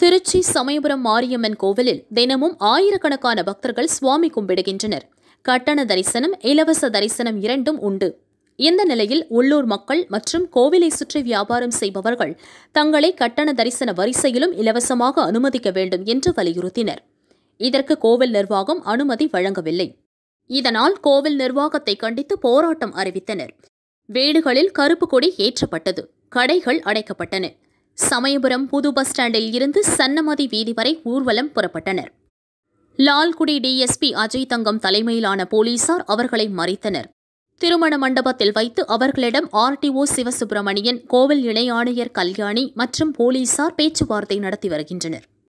திருச்சி சமயபுரம் மாரியம்மன் கோவிலில் தினமும் ஆயிரக்கணக்கான பக்தர்கள் சுவாமி கும்பிடுகின்றனர் கட்டண தரிசனம் இலவச தரிசனம் இரண்டும் உண்டு இந்த நிலையில் உள்ளூர் மக்கள் மற்றும் கோவிலை சுற்றி வியாபாரம் செய்பவர்கள் தங்களை கட்டண தரிசன வரிசையிலும் இலவசமாக அனுமதிக்க வேண்டும் என்று வலியுறுத்தினர் இதற்கு கோவில் நிர்வாகம் அனுமதி வழங்கவில்லை இதனால் கோவில் நிர்வாகத்தை கண்டித்து போராட்டம் அறிவித்தனர் வீடுகளில் கருப்பு கொடி ஏற்றப்பட்டது கடைகள் அடைக்கப்பட்டன சமயபுரம் புது பஸ் ஸ்டாண்டில் இருந்து சன்னமதி வீதி வரை ஊர்வலம் புறப்பட்டனர் லால்குடி டிஎஸ்பி அஜய் தங்கம் தலைமையிலான போலீசார் அவர்களை மறித்தனர் திருமண மண்டபத்தில் வைத்து அவர்களிடம் ஆர்டிஓ சிவசுப்பிரமணியன் கோவில் இணை ஆணையர் கல்யாணி மற்றும் போலீசார் பேச்சுவார்த்தை நடத்தி வருகின்றனர்